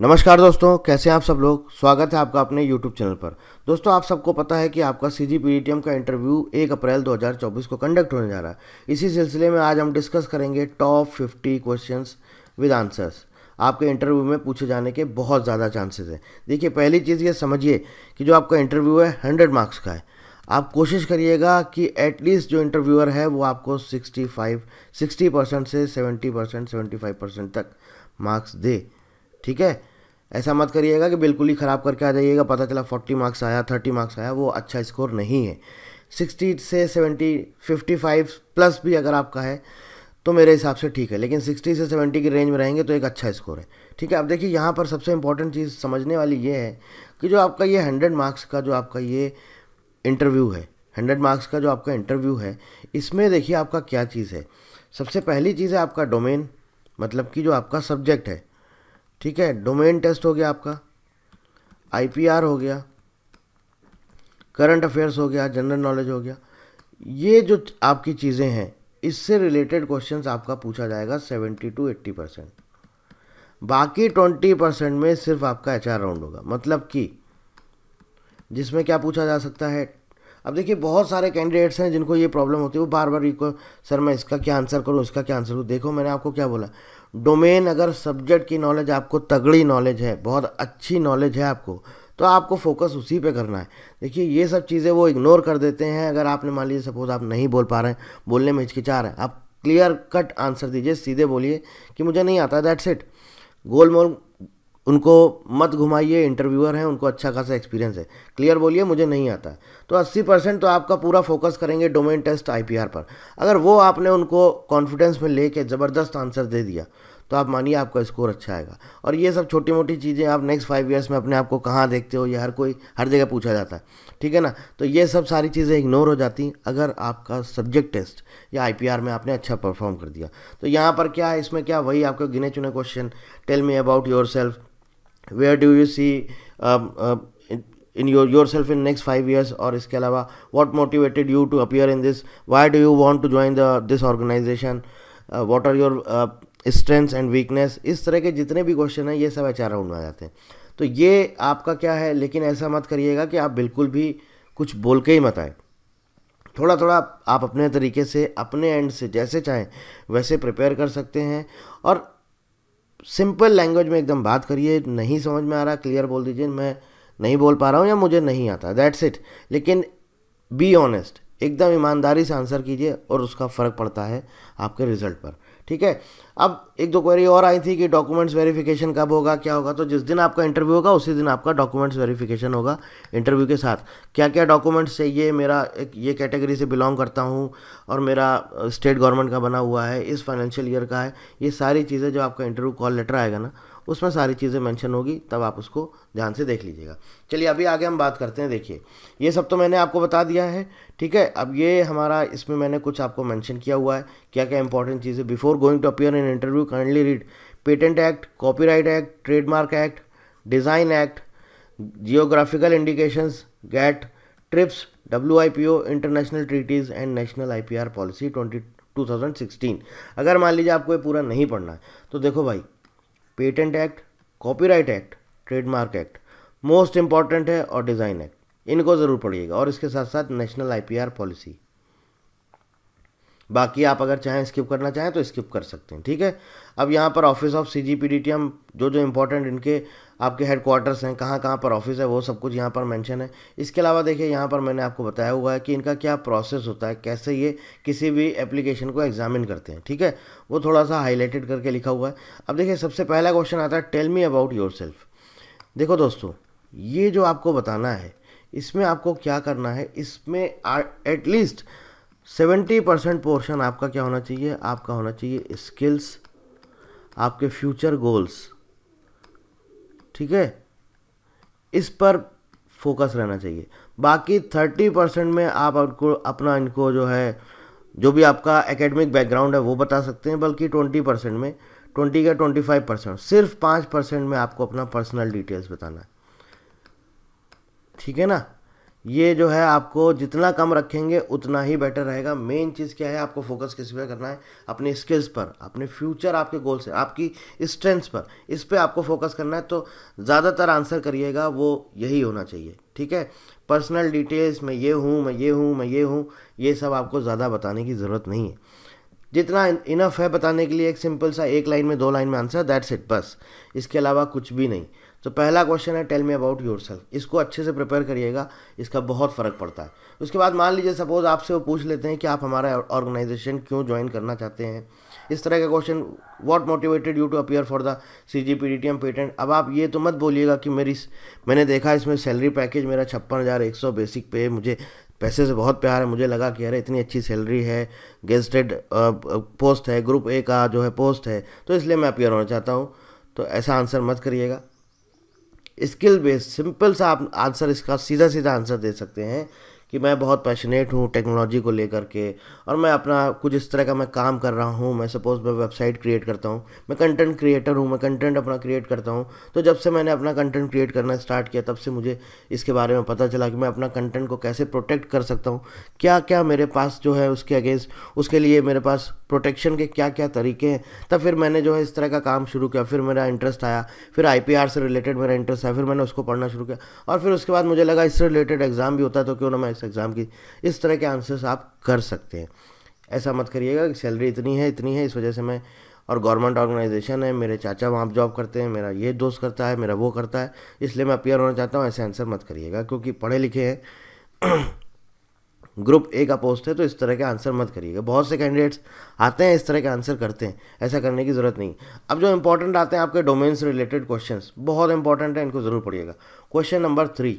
नमस्कार दोस्तों कैसे हैं आप सब लोग स्वागत है आपका अपने YouTube चैनल पर दोस्तों आप सबको पता है कि आपका सी जी का इंटरव्यू 1 अप्रैल 2024 को कंडक्ट होने जा रहा है इसी सिलसिले में आज हम डिस्कस करेंगे टॉप 50 क्वेश्चंस विद आंसर्स आपके इंटरव्यू में पूछे जाने के बहुत ज़्यादा चांसेस हैं देखिए पहली चीज़ ये समझिए कि जो आपका इंटरव्यू है हंड्रेड मार्क्स का है आप कोशिश करिएगा कि एटलीस्ट जो इंटरव्यूअर है वो आपको सिक्सटी फाइव परसेंट से परसेंट सेवेंटी फाइव परसेंट तक मार्क्स दे ठीक है ऐसा मत करिएगा कि बिल्कुल ही ख़राब करके आ जाइएगा पता चला फोर्टी मार्क्स आया थर्टी मार्क्स आया वो अच्छा स्कोर नहीं है सिक्सटी से सेवेंटी फिफ्टी फाइव प्लस भी अगर आपका है तो मेरे हिसाब से ठीक है लेकिन सिक्सटी से सेवेंटी की रेंज में रहेंगे तो एक अच्छा स्कोर है ठीक है अब देखिए यहाँ पर सबसे इंपॉर्टेंट चीज़ समझने वाली ये है कि जो आपका ये हंड्रेड मार्क्स का जो आपका ये इंटरव्यू है हंड्रेड मार्क्स का जो आपका इंटरव्यू है इसमें देखिए आपका क्या चीज़ है सबसे पहली चीज़ है आपका डोमेन मतलब कि जो आपका सब्जेक्ट है ठीक है डोमेन टेस्ट हो गया आपका आईपीआर हो गया करंट अफेयर्स हो गया जनरल नॉलेज हो गया ये जो आपकी चीज़ें हैं इससे रिलेटेड क्वेश्चन आपका पूछा जाएगा सेवेंटी टू एट्टी परसेंट बाकी ट्वेंटी परसेंट में सिर्फ आपका एच राउंड होगा मतलब कि जिसमें क्या पूछा जा सकता है अब देखिए बहुत सारे कैंडिडेट्स हैं जिनको ये प्रॉब्लम होती है वो बार बार सर मैं इसका क्या आंसर करूँ इसका क्या आंसर करूँ देखो मैंने आपको क्या बोला डोमेन अगर सब्जेक्ट की नॉलेज आपको तगड़ी नॉलेज है बहुत अच्छी नॉलेज है आपको तो आपको फोकस उसी पे करना है देखिए ये सब चीज़ें वो इग्नोर कर देते हैं अगर आपने मान लीजिए सपोज आप नहीं बोल पा रहे हैं बोलने में हिचकिचा रहे हैं आप क्लियर कट आंसर दीजिए सीधे बोलिए कि मुझे नहीं आता दैट्स इट गोल मोल उनको मत घुमाइए इंटरव्यूअर हैं उनको अच्छा खासा एक्सपीरियंस है क्लियर बोलिए मुझे नहीं आता तो 80 परसेंट तो आपका पूरा फोकस करेंगे डोमेन टेस्ट आईपीआर पर अगर वो आपने उनको कॉन्फिडेंस में लेके ज़बरदस्त आंसर दे दिया तो आप मानिए आपका स्कोर अच्छा आएगा और ये सब छोटी मोटी चीज़ें आप नेक्स्ट फाइव ईयर्स में अपने आप को कहाँ देखते हो ये हर कोई हर जगह पूछा जाता है ठीक है ना तो ये सब सारी चीज़ें इग्नोर हो जाती अगर आपका सब्जेक्ट टेस्ट या आई में आपने अच्छा परफॉर्म कर दिया तो यहाँ पर क्या है इसमें क्या वही आपके गिने चुने question tell me about yourself where do you see in your yourself in next five years और इसके अलावा what motivated you to appear in this why do you want to join the this organisation what are your strength and weakness इस तरह के जितने भी question हैं ये सब एच आर राउंड में आ जाते हैं तो ये आपका क्या है लेकिन ऐसा मत करिएगा कि आप बिल्कुल भी कुछ बोल के ही मत आए थोड़ा थोड़ा आप अपने तरीके से अपने एंड से जैसे चाहें वैसे प्रिपेयर कर सकते हैं और सिंपल लैंग्वेज में एकदम बात करिए नहीं समझ में आ रहा क्लियर बोल दीजिए मैं नहीं बोल पा रहा हूँ या मुझे नहीं आता दैट्स इट लेकिन बी ऑनेस्ट एकदम ईमानदारी से आंसर कीजिए और उसका फ़र्क पड़ता है आपके रिजल्ट पर ठीक है अब एक दो क्वेरी और आई थी कि डॉक्यूमेंट्स वेरिफिकेशन कब होगा क्या होगा तो जिस दिन आपका इंटरव्यू होगा उसी दिन आपका डॉक्यूमेंट्स वेरिफिकेशन होगा इंटरव्यू के साथ क्या क्या डॉक्यूमेंट्स चाहिए मेरा एक ये कैटेगरी से बिलोंग करता हूँ और मेरा स्टेट uh, गवर्नमेंट का बना हुआ है इस फाइनेंशियल ईयर का है ये सारी चीज़ें जो आपका इंटरव्यू कॉल लेटर आएगा ना उसमें सारी चीज़ें मेंशन होगी तब आप उसको ध्यान से देख लीजिएगा चलिए अभी आगे हम बात करते हैं देखिए ये सब तो मैंने आपको बता दिया है ठीक है अब ये हमारा इसमें मैंने कुछ आपको मेंशन किया हुआ है क्या क्या इंपॉर्टेंट चीज़ें before going to appear in interview kindly read patent act copyright act trademark act design act geographical indications GATT TRIPS W I P O international treaties and national I P R policy twenty 2016 अगर मान लीजिए आपको ये पूरा नहीं पढ़ना है तो देखो भाई patent act copyright act trademark act most important है और डिज़ाइन एक्ट इनको ज़रूर पढ़िएगा और इसके साथ साथ नेशनल आईपीआर पॉलिसी बाकी आप अगर चाहें स्किप करना चाहें तो स्किप कर सकते हैं ठीक है अब यहाँ पर office of C G P D T हम जो जो इंपॉर्टेंट इनके आपके हेडक्वार्टर्स हैं कहाँ कहाँ पर ऑफिस है वो सब कुछ यहाँ पर मेंशन है इसके अलावा देखिए यहाँ पर मैंने आपको बताया हुआ है कि इनका क्या प्रोसेस होता है कैसे ये किसी भी एप्लीकेशन को एग्जामिन करते हैं ठीक है वो थोड़ा सा हाईलाइटेड करके लिखा हुआ है अब देखिए सबसे पहला क्वेश्चन आता है टेल मी अबाउट योर देखो दोस्तों ये जो आपको बताना है इसमें आपको क्या करना है इसमें एटलीस्ट सेवेंटी परसेंट पोर्शन आपका क्या होना चाहिए आपका होना चाहिए स्किल्स आपके फ्यूचर गोल्स ठीक है इस पर फोकस रहना चाहिए बाकी थर्टी परसेंट में आप आपको अपना इनको जो है जो भी आपका एकेडमिक बैकग्राउंड है वो बता सकते हैं बल्कि ट्वेंटी परसेंट में ट्वेंटी का ट्वेंटी फाइव परसेंट सिर्फ पाँच परसेंट में आपको अपना पर्सनल डिटेल्स बताना है ठीक है ना ये जो है आपको जितना कम रखेंगे उतना ही बेटर रहेगा मेन चीज़ क्या है आपको फोकस किस पर करना है अपने स्किल्स पर अपने फ्यूचर आपके गोल्स हैं आपकी स्ट्रेंथ्स पर इस पर आपको फोकस करना है तो ज़्यादातर आंसर करिएगा वो यही होना चाहिए ठीक है पर्सनल डिटेल्स मैं ये हूँ मैं ये हूँ मैं ये हूँ ये सब आपको ज़्यादा बताने की ज़रूरत नहीं है जितना इनफ है बताने के लिए एक सिंपल सा एक लाइन में दो लाइन में आंसर दैट्स इट बस इसके अलावा कुछ भी नहीं तो पहला क्वेश्चन है tell me about yourself इसको अच्छे से प्रिपेयर करिएगा इसका बहुत फ़र्क पड़ता है उसके बाद मान लीजिए सपोज़ आपसे वो पूछ लेते हैं कि आप हमारा ऑर्गेनाइजेशन क्यों ज्वाइन करना चाहते हैं इस तरह का question what motivated you to appear for the C G P D T M patent अब आप ये तो मत बोलिएगा कि मेरी मैंने देखा इसमें सैलरी पैकेज मेरा छप्पन हज़ार एक सौ बेसिक पे मुझे पैसे से बहुत प्यार है मुझे लगा कि अरे इतनी अच्छी सैलरी है गेस्टेड पोस्ट है ग्रुप ए का जो है पोस्ट है तो इसलिए मैं अपियर होना चाहता हूँ तो ऐसा आंसर मत करिएगा स्किल बेस्ड सिंपल सा आप आंसर इसका सीधा सीधा आंसर दे सकते हैं कि मैं बहुत पैशनेट हूँ टेक्नोलॉजी को लेकर के और मैं अपना कुछ इस तरह का मैं काम कर रहा हूँ मैं सपोज मैं वेबसाइट क्रिएट करता हूँ मैं कंटेंट क्रिएटर हूँ मैं कंटेंट अपना क्रिएट करता हूँ तो जब से मैंने अपना कंटेंट क्रिएट करना स्टार्ट किया तब से मुझे इसके बारे में पता चला कि मैं अपना कंटेंट को कैसे प्रोटेक्ट कर सकता हूँ क्या क्या मेरे पास जो है उसके अगेंस्ट उसके लिए मेरे पास प्रोटेक्शन के क्या क्या तरीके हैं तब फिर मैंने जो है इस तरह का काम शुरू किया फिर मेरा इंटरेस्ट आया फिर आई से रिलेटेड मेरा इंटरेस्ट आया फिर मैंने उसको पढ़ना शुरू किया और फिर उसके बाद मुझे लगा इससे रिलेटेड एग्ज़ाम भी होता है तो क्यों ना मैं इस एग्ज़ाम की इस तरह के आंसर्स आप कर सकते हैं ऐसा मत करिएगा कि सैलरी इतनी है इतनी है इस वजह से मैं और गवर्नमेंट ऑर्गेनाइजेशन है मेरे चाचा वहाँ जॉब करते हैं मेरा ये दोस्त करता है मेरा वो करता है इसलिए मैं अपियर होना चाहता हूँ ऐसे आंसर मत करिएगा क्योंकि पढ़े लिखे हैं ग्रुप ए का पोस्ट है तो इस तरह के आंसर मत करिएगा बहुत से कैंडिडेट्स आते हैं इस तरह के आंसर करते हैं ऐसा करने की ज़रूरत नहीं अब जो इंपॉर्टेंट आते हैं आपके डोमेन से रिलेटेड क्वेश्चन बहुत इंपॉर्टेंट है इनको ज़रूर पढ़िएगा question number three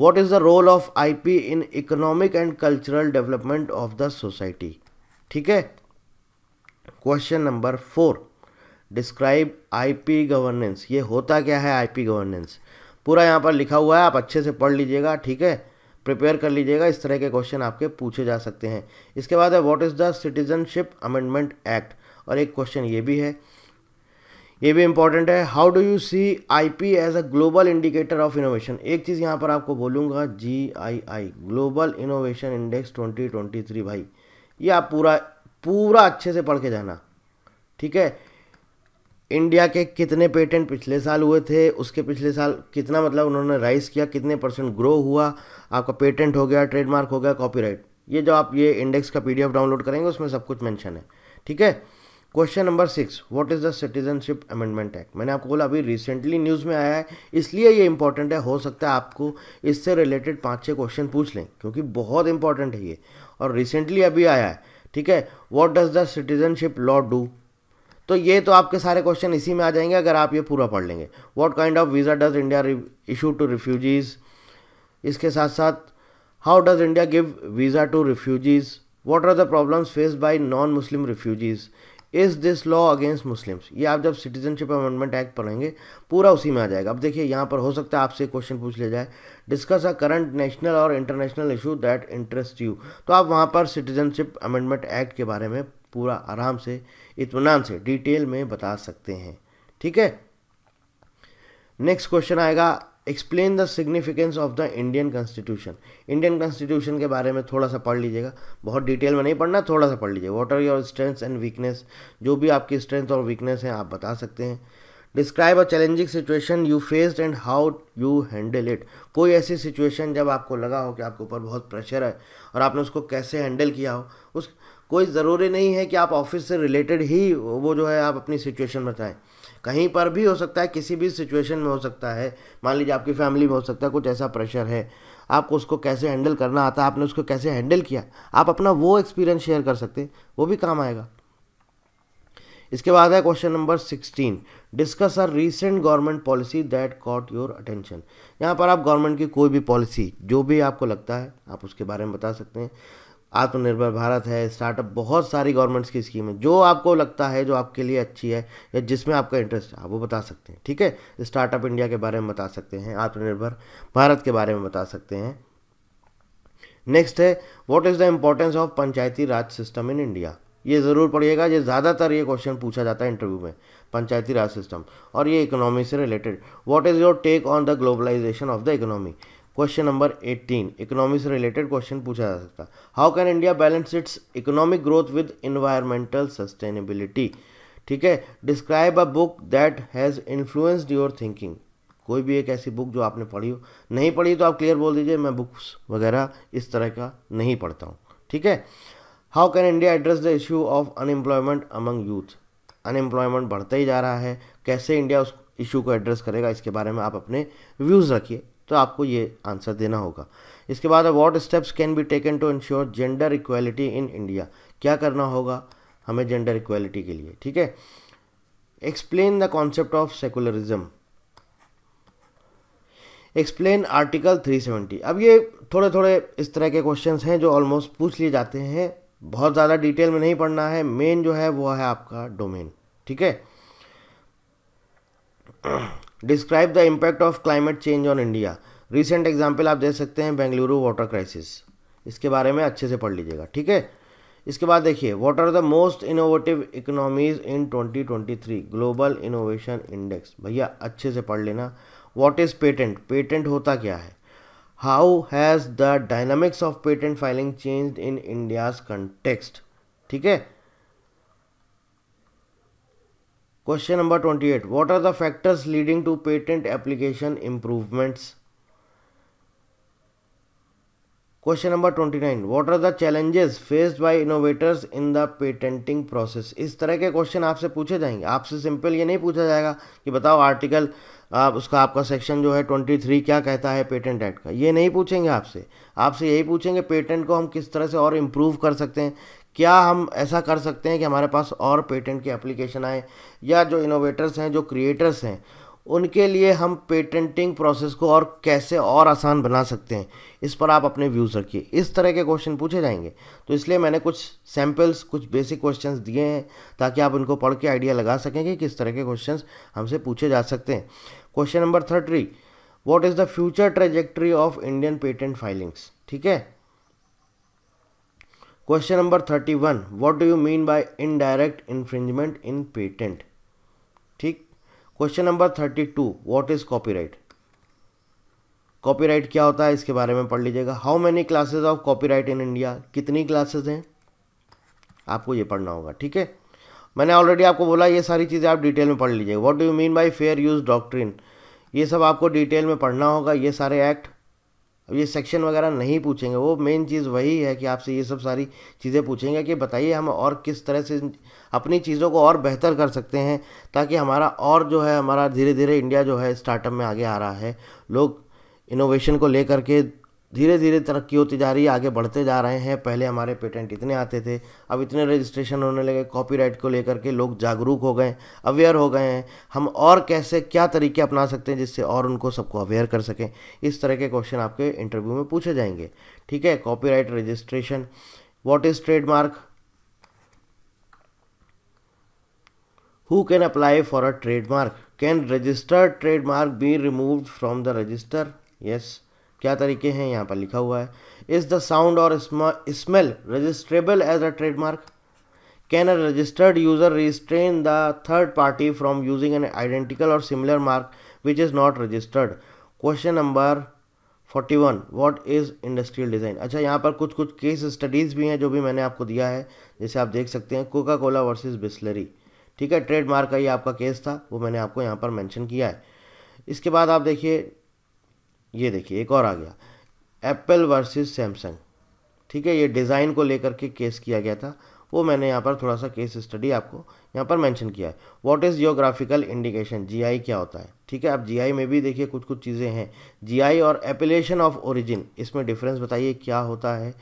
what is the role of I P in economic and cultural development of the society ठीक है question number four describe I P governance ये होता क्या है आई पी गवर्नेंस पूरा यहाँ पर लिखा हुआ है आप अच्छे से पढ़ लीजिएगा ठीक है प्रिपेयर कर लीजिएगा इस तरह के क्वेश्चन आपके पूछे जा सकते हैं इसके बाद है what is the citizenship amendment act और एक क्वेश्चन ये भी है ये भी इंपॉर्टेंट है how do you see I P as a global indicator of innovation एक चीज़ यहाँ पर आपको बोलूँगा G I I global innovation index twenty twenty three भाई ये आप पूरा पूरा अच्छे से पढ़ के जाना ठीक है इंडिया के कितने पेटेंट पिछले साल हुए थे उसके पिछले साल कितना मतलब उन्होंने राइज किया कितने परसेंट ग्रो हुआ आपका पेटेंट हो गया ट्रेडमार्क हो गया कॉपीराइट ये जो आप ये इंडेक्स का पीडीएफ डाउनलोड करेंगे उसमें सब कुछ मेंशन है ठीक है question number six what is the citizenship amendment act मैंने आपको बोला अभी रिसेंटली न्यूज़ में आया है इसलिए ये इंपॉर्टेंट है हो सकता है आपको इससे रिलेटेड पाँच छह क्वेश्चन पूछ लें क्योंकि बहुत इंपॉर्टेंट है ये और रिसेंटली अभी आया है ठीक है what does the citizenship law do तो ये तो आपके सारे क्वेश्चन इसी में आ जाएंगे अगर आप ये पूरा पढ़ लेंगे what kind of visa does India issue to refugees इसके साथ साथ how does India give visa to refugees what are the problems face by non Muslim refugees is this law against Muslims ये आप जब सिटीजनशिप अमेंडमेंट एक्ट पढ़ेंगे पूरा उसी में आ जाएगा अब देखिए यहाँ पर हो सकता है आपसे क्वेश्चन पूछ लिया जाए डिस्कस अ करंट नेशनल और international issue that interest you तो आप वहाँ पर सिटीजनशिप अमेंडमेंट एक्ट के बारे में पूरा आराम से इतमान से डिटेल में बता सकते हैं ठीक है नेक्स्ट क्वेश्चन आएगा explain the significance of the Indian constitution Indian constitution के बारे में थोड़ा सा पढ़ लीजिएगा बहुत डिटेल में नहीं पढ़ना थोड़ा सा पढ़ लीजिए what are your strengths and weakness जो भी आपकी स्ट्रेंथ और वीकनेस हैं आप बता सकते हैं describe a challenging situation you faced and how you handle it कोई ऐसी सिचुएशन जब आपको लगा हो कि आपके ऊपर बहुत प्रेशर है और आपने उसको कैसे हैंडल किया हो उस कोई ज़रूरी नहीं है कि आप ऑफिस से रिलेटेड ही वो जो है आप अपनी सिचुएशन बताएं कहीं पर भी हो सकता है किसी भी सिचुएशन में हो सकता है मान लीजिए आपकी फैमिली में हो सकता है कुछ ऐसा प्रेशर है आपको उसको कैसे हैंडल करना आता आपने उसको कैसे हैंडल किया आप अपना वो एक्सपीरियंस शेयर कर सकते हैं वो भी काम आएगा इसके बाद है question number sixteen discuss our recent government policy that caught your attention यहाँ पर आप गवर्नमेंट की कोई भी पॉलिसी जो भी आपको लगता है आप उसके बारे में बता सकते हैं आत्मनिर्भर भारत है स्टार्टअप बहुत सारी गवर्नमेंट्स की स्कीम है जो आपको लगता है जो आपके लिए अच्छी है या जिसमें आपका इंटरेस्ट है आप वो बता सकते हैं ठीक है स्टार्टअप इंडिया के बारे में बता सकते हैं आत्मनिर्भर भारत के बारे में बता सकते हैं नेक्स्ट है what is the importance of Panchayati Raj system in India ये ज़रूर पढ़िएगा ये ज़्यादातर ये क्वेश्चन पूछा जाता है इंटरव्यू में पंचायती राज सिस्टम और ये इकोनॉमी से related what is your take on the globalisation of the economy question number 18 economy से रिलेटेड क्वेश्चन पूछा जा सकता है how can India balance its economic growth with environmental sustainability ठीक है describe a book that has influenced your thinking कोई भी एक ऐसी बुक जो आपने पढ़ी हो नहीं पढ़ी तो आप क्लियर बोल दीजिए मैं बुक्स वगैरह इस तरह का नहीं पढ़ता हूँ ठीक है how can India address the issue of unemployment among youth unemployment बढ़ता ही जा रहा है कैसे इंडिया उस इशू को एड्रेस करेगा इसके बारे में आप अपने व्यूज़ रखिए तो आपको ये आंसर देना होगा इसके बाद what steps can be taken to ensure gender equality in India क्या करना होगा हमें जेंडर इक्वेलिटी के लिए ठीक है explain the concept of secularism explain article 370 अब ये थोड़े थोड़े इस तरह के क्वेश्चन हैं जो ऑलमोस्ट पूछ लिए जाते हैं बहुत ज़्यादा डिटेल में नहीं पढ़ना है मेन जो है वो है आपका डोमेन ठीक है describe the impact of climate change on India recent example आप दे सकते हैं बेंगलुरु वाटर क्राइसिस इसके बारे में अच्छे से पढ़ लीजिएगा ठीक है इसके बाद देखिए what are the most innovative economies in 2023 global innovation index भैया अच्छे से पढ़ लेना वॉट इज पेटेंट पेटेंट होता क्या है how has the dynamics of patent filing change in India's context ठीक है question number twenty eight what are the factors leading to patent application improvements question number twenty nine what are the challenges faced by innovators in the patenting process इस तरह के question आपसे पूछे जाएंगे आपसे simple ये नहीं पूछा जाएगा कि बताओ आर्टिकल आप उसका आपका सेक्शन जो है ट्वेंटी थ्री क्या कहता है पेटेंट एक्ट का ये नहीं पूछेंगे आपसे आपसे यही पूछेंगे पेटेंट को हम किस तरह से और इम्प्रूव कर सकते हैं क्या हम ऐसा कर सकते हैं कि हमारे पास और पेटेंट की एप्लीकेशन आए या जो इनोवेटर्स हैं जो क्रिएटर्स हैं उनके लिए हम पेटेंटिंग प्रोसेस को और कैसे और आसान बना सकते हैं इस पर आप अपने व्यूज़ रखिए इस तरह के क्वेश्चन पूछे जाएंगे तो इसलिए मैंने कुछ सैम्पल्स कुछ बेसिक क्वेश्चंस दिए हैं ताकि आप उनको पढ़ के आइडिया लगा सकें कि किस तरह के क्वेश्चंस हमसे पूछे जा सकते हैं question number thirty what is the future trajectory of Indian patent filings ठीक है question number thirty one what do you mean by indirect infringement in patent ठीक question number thirty two what is copyright copyright क्या होता है इसके बारे में पढ़ लीजिएगा how many classes of copyright in India कितनी क्लासेज हैं आपको ये पढ़ना होगा ठीक है मैंने ऑलरेडी आपको बोला ये सारी चीज़ें आप डिटेल में पढ़ लीजिएगा what do you mean by fair use doctrine ये सब आपको डिटेल में पढ़ना होगा ये सारे एक्ट अब ये सेक्शन वगैरह नहीं पूछेंगे वो मेन चीज़ वही है कि आपसे ये सब सारी चीज़ें पूछेंगे कि बताइए हम और किस तरह से अपनी चीज़ों को और बेहतर कर सकते हैं ताकि हमारा और जो है हमारा धीरे धीरे इंडिया जो है स्टार्टअप में आगे आ रहा है लोग इनोवेशन को लेकर के धीरे धीरे तरक्की होती जा रही है आगे बढ़ते जा रहे हैं पहले हमारे पेटेंट इतने आते थे अब इतने रजिस्ट्रेशन होने लगे कॉपीराइट को लेकर के लोग जागरूक हो गए अवेयर हो गए हैं हम और कैसे क्या तरीके अपना सकते हैं जिससे और उनको सबको अवेयर कर सकें इस तरह के क्वेश्चन आपके इंटरव्यू में पूछे जाएंगे ठीक है copy registration what is trademark who can apply for a trademark can registered trademark be removed from the register yes क्या तरीके हैं यहाँ पर लिखा हुआ है इज़ द साउंड और smell registrable as a trademark can a registered user restrain the third party from using an identical और similar mark which is not registered question number forty one what is industrial design अच्छा यहाँ पर कुछ कुछ case studies भी हैं जो भी मैंने आपको दिया है जैसे आप देख सकते हैं कोका कोला वर्सेज बिस्लरी ठीक है ट्रेडमार्क का ये आपका केस था वो मैंने आपको यहाँ पर मैंशन किया है इसके बाद आप देखिए ये देखिए एक और आ गया एप्पल वर्सेस सैमसंग ठीक है ये डिज़ाइन को लेकर के केस किया गया था वो मैंने यहाँ पर थोड़ा सा केस स्टडी आपको यहाँ पर मेंशन किया है what is geographical indication GI क्या होता है ठीक है अब जीआई में भी देखिए कुछ कुछ चीज़ें हैं जीआई और एपिलेशन ऑफ ओरिजिन इसमें डिफरेंस बताइए क्या होता है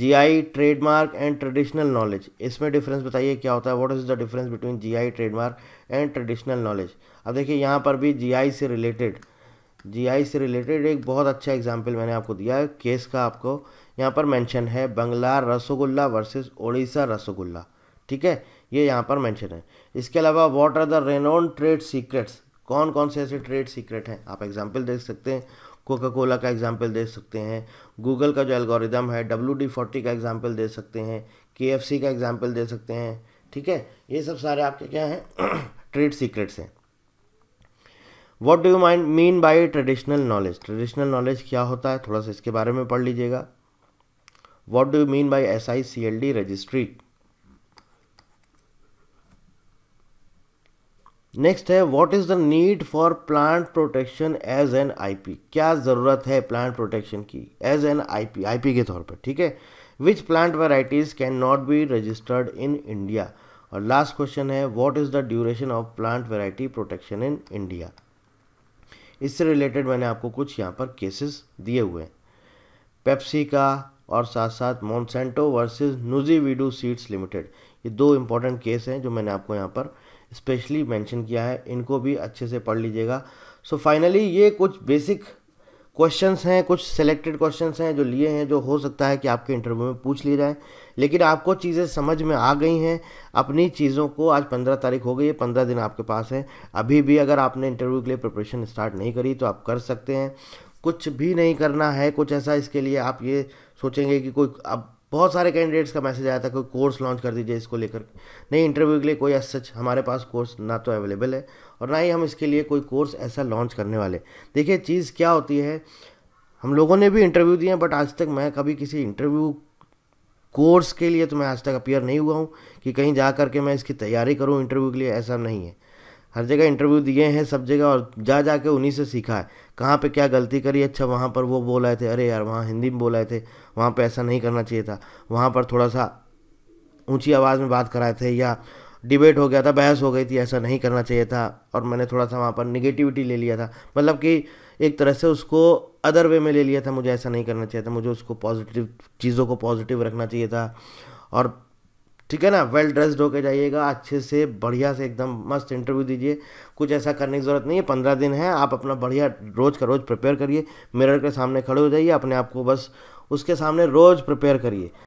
GI trademark and traditional knowledge इसमें डिफरेंस बताइए क्या होता है what is the difference between G trademark and traditional knowledge अब देखिए यहाँ पर भी जी से रिलेटेड जीआई से रिलेटेड एक बहुत अच्छा एग्जाम्पल मैंने आपको दिया है केस का आपको यहाँ पर मेंशन है बंगला रसगुल्ला वर्सेस ओडिशा रसगुल्ला ठीक है ये यहाँ पर मेंशन है इसके अलावा what are the renowned trade secrets कौन कौन से ऐसे ट्रेड सीक्रेट हैं आप एग्जाम्पल देख सकते हैं कोका कोला का एग्जाम्पल दे सकते हैं गूगल का जो एल्गोरिदम है डब्ल्यू डी फोर्टी का एग्जाम्पल दे सकते हैं के एफ सी का एग्जाम्पल दे सकते हैं ठीक है ये सब सारे आपके क्या हैं ट्रेड सीक्रेट्स हैं what do you mind mean by traditional knowledge traditional knowledge क्या होता है थोड़ा सा इसके बारे में पढ़ लीजिएगा what do you mean by S I C L D registry next है what is the need for plant protection as an I P क्या ज़रूरत है प्लांट प्रोटेक्शन की as an I I IP के तौर पर ठीक है which plant varieties can not be registered in India और लास्ट क्वेश्चन है what is the duration of plant variety protection in India इससे रिलेटेड मैंने आपको कुछ यहाँ पर केसेस दिए हुए हैं पेप्सी का और साथ साथ Monsanto versus Nuziveedu seeds limited ये दो इम्पॉर्टेंट केस हैं जो मैंने आपको यहाँ पर स्पेशली मेंशन किया है इनको भी अच्छे से पढ़ लीजिएगा सो फाइनली ये कुछ बेसिक क्वेश्चन हैं कुछ सेलेक्टेड क्वेश्चन हैं जो लिए हैं जो हो सकता है कि आपके इंटरव्यू में पूछ लिए जाए लेकिन आपको चीज़ें समझ में आ गई हैं अपनी चीज़ों को आज पंद्रह तारीख हो गई है पंद्रह दिन आपके पास है अभी भी अगर आपने इंटरव्यू के लिए प्रिपरेशन स्टार्ट नहीं करी तो आप कर सकते हैं कुछ भी नहीं करना है कुछ ऐसा इसके लिए आप ये सोचेंगे कि कोई अब बहुत सारे कैंडिडेट्स का मैसेज आया था कोई कोर्स लॉन्च कर दीजिए इसको लेकर नहीं इंटरव्यू के लिए कोई एस सच हमारे पास कोर्स ना तो अवेलेबल है और ना ही हम इसके लिए कोई कोर्स ऐसा लॉन्च करने वाले देखिए चीज़ क्या होती है हम लोगों ने भी इंटरव्यू दिए हैं बट आज तक मैं कभी किसी इंटरव्यू कोर्स के लिए तो मैं आज तक अपियर नहीं हुआ हूँ कि कहीं जा करके मैं इसकी तैयारी करूँ इंटरव्यू के लिए ऐसा नहीं है हर जगह इंटरव्यू दिए हैं सब जगह और जा जा के उन्हीं से सीखा है कहाँ पे क्या गलती करी अच्छा वहाँ पर वो बोल रहे थे अरे यार वहाँ हिंदी में बोल रहे थे वहाँ पर ऐसा नहीं करना चाहिए था वहाँ पर थोड़ा सा ऊंची आवाज़ में बात कराए थे या डिबेट हो गया था बहस हो गई थी ऐसा नहीं करना चाहिए था और मैंने थोड़ा सा वहाँ पर निगेटिविटी ले लिया था मतलब कि एक तरह से उसको अदर वे में ले लिया था मुझे ऐसा नहीं करना चाहिए था मुझे उसको पॉजिटिव चीज़ों को पॉजिटिव रखना चाहिए था और ठीक है ना वेल ड्रेस्ड होकर जाइएगा अच्छे से बढ़िया से एकदम मस्त इंटरव्यू दीजिए कुछ ऐसा करने की ज़रूरत नहीं है पंद्रह दिन है आप अपना बढ़िया रोज़ का रोज़ प्रिपेयर करिए मिरर के सामने खड़े हो जाइए अपने आप को बस उसके सामने रोज़ प्रिपेयर करिए